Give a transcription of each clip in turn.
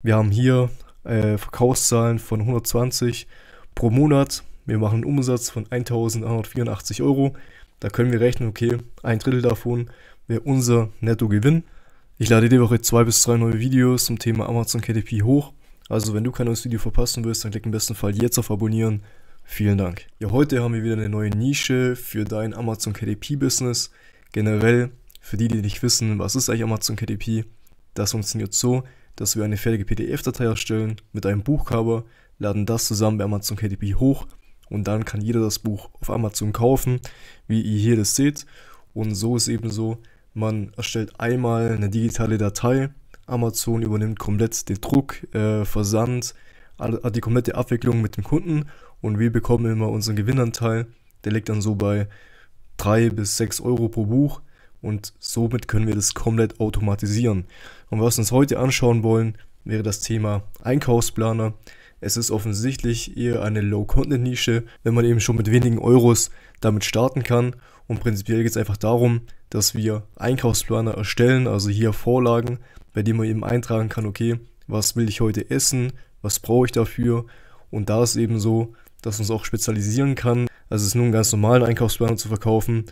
Wir haben hier äh, Verkaufszahlen von 120 pro Monat. Wir machen einen Umsatz von 1184 Euro. Da können wir rechnen, okay, ein Drittel davon wäre unser Nettogewinn. Ich lade die Woche zwei bis drei neue Videos zum Thema Amazon KDP hoch. Also wenn du kein neues Video verpassen willst, dann klick im besten Fall jetzt auf Abonnieren. Vielen Dank. Ja, heute haben wir wieder eine neue Nische für dein Amazon KDP-Business. Generell, für die, die nicht wissen, was ist eigentlich Amazon KDP, das funktioniert so, dass wir eine fertige PDF-Datei erstellen mit einem Buchcover, laden das zusammen bei Amazon KDP hoch und dann kann jeder das Buch auf Amazon kaufen, wie ihr hier das seht. Und so ist eben so, man erstellt einmal eine digitale Datei, Amazon übernimmt komplett den Druck, äh, Versand, all, die komplette Abwicklung mit dem Kunden und wir bekommen immer unseren Gewinnanteil. Der liegt dann so bei 3 bis 6 Euro pro Buch und somit können wir das komplett automatisieren. Und was wir uns heute anschauen wollen, wäre das Thema Einkaufsplaner. Es ist offensichtlich eher eine Low-Content-Nische, wenn man eben schon mit wenigen Euros damit starten kann. Und prinzipiell geht es einfach darum, dass wir Einkaufsplaner erstellen, also hier Vorlagen, bei denen man eben eintragen kann, okay, was will ich heute essen, was brauche ich dafür. Und da ist eben so, dass man es auch spezialisieren kann. Also es ist nur einen ganz normalen Einkaufswagen zu verkaufen,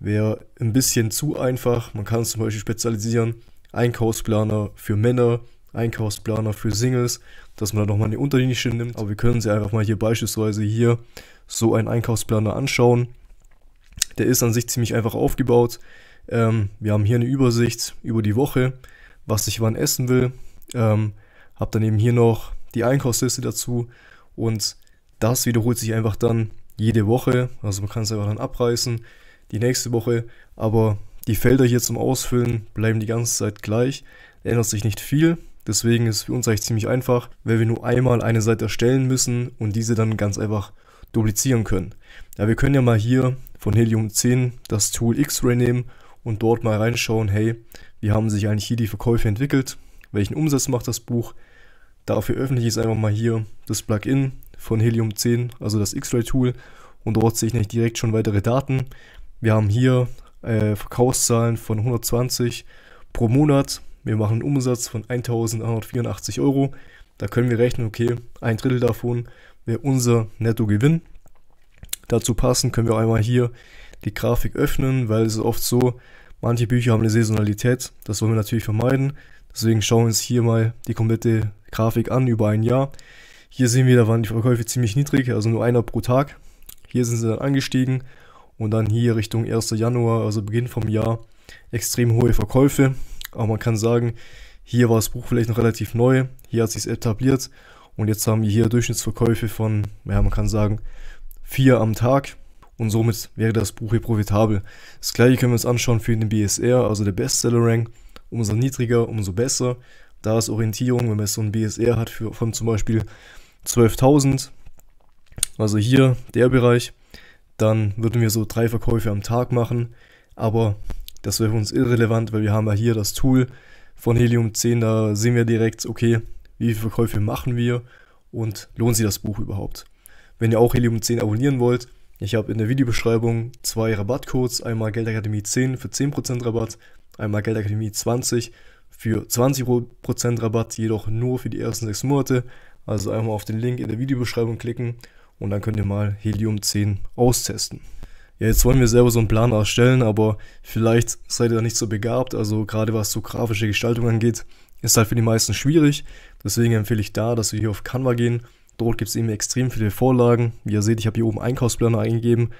wäre ein bisschen zu einfach. Man kann es zum Beispiel spezialisieren, Einkaufsplaner für Männer, Einkaufsplaner für Singles, dass man da nochmal eine Unternische nimmt. Aber wir können sie einfach mal hier beispielsweise hier so einen Einkaufsplaner anschauen. Der ist an sich ziemlich einfach aufgebaut. Ähm, wir haben hier eine Übersicht über die Woche, was ich wann essen will. Ähm, hab dann eben hier noch die Einkaufsliste dazu und das wiederholt sich einfach dann jede Woche. Also man kann es einfach dann abreißen, die nächste Woche. Aber die Felder hier zum Ausfüllen bleiben die ganze Zeit gleich. ändert sich nicht viel. Deswegen ist es für uns eigentlich ziemlich einfach, weil wir nur einmal eine Seite erstellen müssen und diese dann ganz einfach duplizieren können. Ja, wir können ja mal hier von Helium 10 das Tool X-Ray nehmen und dort mal reinschauen, hey, wie haben sich eigentlich hier die Verkäufe entwickelt, welchen Umsatz macht das Buch. Dafür öffne ich jetzt einfach mal hier das Plugin von Helium 10, also das X-Ray-Tool. Und dort sehe ich nicht direkt schon weitere Daten. Wir haben hier äh, Verkaufszahlen von 120 pro Monat. Wir machen einen Umsatz von 1184 Euro. Da können wir rechnen, okay, ein Drittel davon wäre unser Nettogewinn. Dazu passend können wir einmal hier die Grafik öffnen, weil es ist oft so, manche Bücher haben eine Saisonalität. Das wollen wir natürlich vermeiden. Deswegen schauen wir uns hier mal die komplette Grafik an über ein Jahr. Hier sehen wir, da waren die Verkäufe ziemlich niedrig, also nur einer pro Tag. Hier sind sie dann angestiegen und dann hier Richtung 1. Januar, also Beginn vom Jahr, extrem hohe Verkäufe. Aber man kann sagen, hier war das Buch vielleicht noch relativ neu, hier hat sich etabliert und jetzt haben wir hier Durchschnittsverkäufe von, ja, man kann sagen, vier am Tag und somit wäre das Buch hier profitabel. Das gleiche können wir uns anschauen für den BSR, also der Bestseller Rank. Umso niedriger, umso besser. Da ist Orientierung, wenn man so einen BSR hat für, von zum Beispiel 12.000, also hier der Bereich, dann würden wir so drei Verkäufe am Tag machen. Aber das wäre für uns irrelevant, weil wir haben ja hier das Tool von Helium 10, da sehen wir direkt, okay, wie viele Verkäufe machen wir und lohnt sich das Buch überhaupt. Wenn ihr auch Helium 10 abonnieren wollt, ich habe in der Videobeschreibung zwei Rabattcodes, einmal Geldakademie 10 für 10% Rabatt, einmal Geldakademie 20 für 20% Rabatt, jedoch nur für die ersten sechs Monate. Also einmal auf den Link in der Videobeschreibung klicken und dann könnt ihr mal Helium 10 austesten. Ja, jetzt wollen wir selber so einen Plan erstellen, aber vielleicht seid ihr da nicht so begabt. Also gerade was so grafische Gestaltung angeht, ist halt für die meisten schwierig. Deswegen empfehle ich da, dass wir hier auf Canva gehen. Dort gibt es eben extrem viele Vorlagen. Wie ihr seht, ich habe hier oben Einkaufsplaner eingegeben.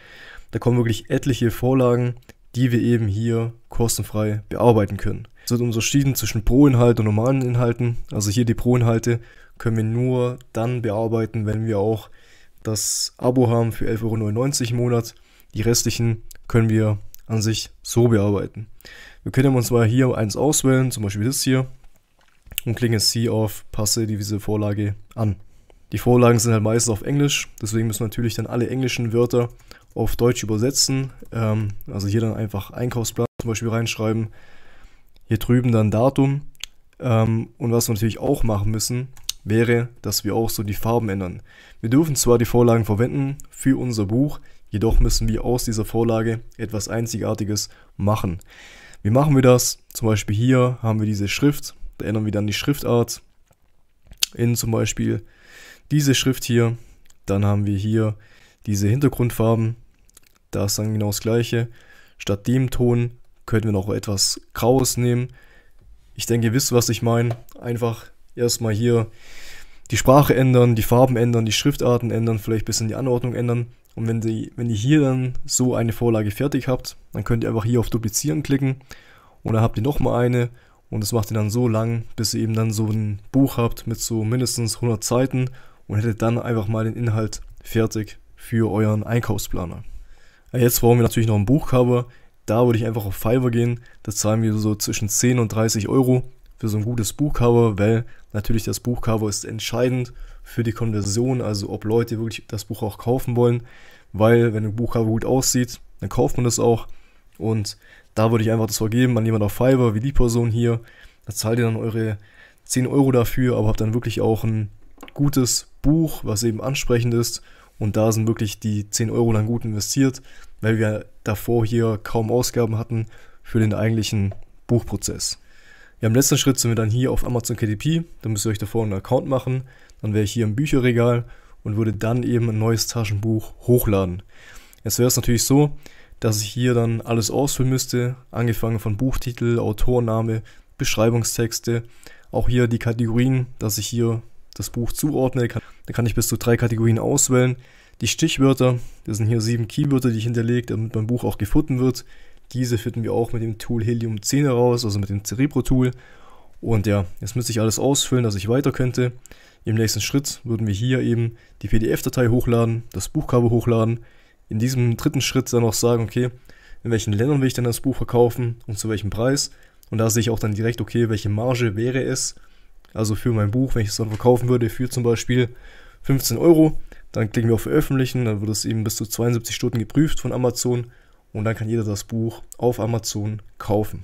Da kommen wirklich etliche Vorlagen, die wir eben hier kostenfrei bearbeiten können. Es wird unterschieden zwischen Pro-Inhalt und normalen Inhalten. Also hier die Pro-Inhalte können wir nur dann bearbeiten, wenn wir auch das Abo haben für 11,99 Euro im Monat. Die restlichen können wir an sich so bearbeiten. Wir können uns mal hier eins auswählen, zum Beispiel das hier, und klicken jetzt hier auf Passe diese Vorlage an. Die Vorlagen sind halt meistens auf Englisch, deswegen müssen wir natürlich dann alle englischen Wörter auf Deutsch übersetzen. Ähm, also hier dann einfach Einkaufsplan zum Beispiel reinschreiben, hier drüben dann Datum. Ähm, und was wir natürlich auch machen müssen, wäre, dass wir auch so die Farben ändern. Wir dürfen zwar die Vorlagen verwenden für unser Buch, jedoch müssen wir aus dieser Vorlage etwas Einzigartiges machen. Wie machen wir das? Zum Beispiel hier haben wir diese Schrift, da ändern wir dann die Schriftart in zum Beispiel diese Schrift hier. Dann haben wir hier diese Hintergrundfarben, da ist dann genau das gleiche. Statt dem Ton könnten wir noch etwas Graues nehmen. Ich denke, ihr wisst, was ich meine. Einfach erstmal hier die Sprache ändern, die Farben ändern, die Schriftarten ändern, vielleicht ein bisschen die Anordnung ändern. Und wenn, die, wenn ihr hier dann so eine Vorlage fertig habt, dann könnt ihr einfach hier auf Duplizieren klicken und dann habt ihr nochmal eine und das macht ihr dann so lang, bis ihr eben dann so ein Buch habt mit so mindestens 100 Seiten und hättet dann einfach mal den Inhalt fertig für euren Einkaufsplaner. Jetzt brauchen wir natürlich noch ein Buchcover. Da würde ich einfach auf Fiverr gehen. Das zahlen wir so zwischen 10 und 30 Euro für so ein gutes Buchcover, weil natürlich das Buchcover ist entscheidend für die Konversion, also ob Leute wirklich das Buch auch kaufen wollen, weil wenn ein Buchcover gut aussieht, dann kauft man das auch und da würde ich einfach das vergeben an jemand auf Fiverr, wie die Person hier, da zahlt ihr dann eure 10 Euro dafür, aber habt dann wirklich auch ein gutes Buch, was eben ansprechend ist und da sind wirklich die 10 Euro dann gut investiert, weil wir davor hier kaum Ausgaben hatten für den eigentlichen Buchprozess. Ja, im letzten Schritt sind wir dann hier auf Amazon KDP. Da müsst ihr euch davor einen Account machen. Dann wäre ich hier im Bücherregal und würde dann eben ein neues Taschenbuch hochladen. Jetzt wäre es natürlich so, dass ich hier dann alles ausfüllen müsste, angefangen von Buchtitel, Autorname, Beschreibungstexte, auch hier die Kategorien, dass ich hier das Buch zuordne. Kann, da kann ich bis zu drei Kategorien auswählen. Die Stichwörter, das sind hier sieben Keywörter, die ich hinterlege, damit mein Buch auch gefunden wird. Diese finden wir auch mit dem Tool Helium 10 heraus, also mit dem Cerebro-Tool. Und ja, jetzt müsste ich alles ausfüllen, dass ich weiter könnte. Im nächsten Schritt würden wir hier eben die PDF-Datei hochladen, das Buchkabel hochladen. In diesem dritten Schritt dann noch sagen, okay, in welchen Ländern will ich denn das Buch verkaufen und zu welchem Preis. Und da sehe ich auch dann direkt, okay, welche Marge wäre es, also für mein Buch, wenn ich es dann verkaufen würde, für zum Beispiel 15 Euro. Dann klicken wir auf Veröffentlichen, dann wird es eben bis zu 72 Stunden geprüft von Amazon und dann kann jeder das Buch auf Amazon kaufen.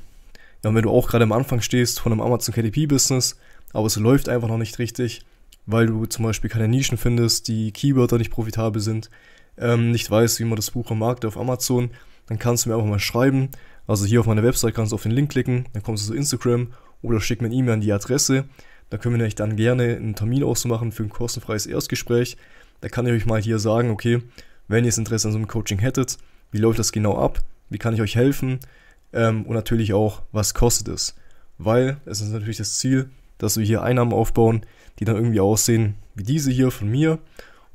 Ja, und wenn du auch gerade am Anfang stehst von einem Amazon KDP-Business, aber es läuft einfach noch nicht richtig, weil du zum Beispiel keine Nischen findest, die Keywörter nicht profitabel sind, ähm, nicht weißt, wie man das Buch am Markt auf Amazon, dann kannst du mir einfach mal schreiben. Also hier auf meiner Website kannst du auf den Link klicken, dann kommst du zu Instagram oder schick mir ein E-Mail an die Adresse. Da können wir euch dann gerne einen Termin ausmachen für ein kostenfreies Erstgespräch. Da kann ich euch mal hier sagen, okay, wenn ihr das Interesse an so einem Coaching hättet, wie läuft das genau ab, wie kann ich euch helfen ähm, und natürlich auch, was kostet es. Weil es ist natürlich das Ziel, dass wir hier Einnahmen aufbauen, die dann irgendwie aussehen wie diese hier von mir.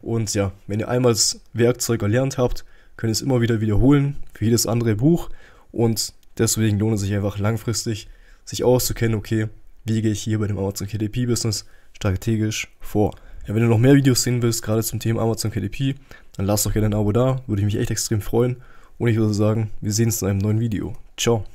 Und ja, wenn ihr einmal das Werkzeug erlernt habt, könnt ihr es immer wieder wiederholen für jedes andere Buch. Und deswegen lohnt es sich einfach langfristig, sich auszukennen, okay, wie gehe ich hier bei dem Amazon KDP-Business strategisch vor. Ja, wenn du noch mehr Videos sehen willst, gerade zum Thema Amazon KDP, dann lass doch gerne ein Abo da, würde ich mich echt extrem freuen. Und ich würde sagen, wir sehen uns in einem neuen Video. Ciao.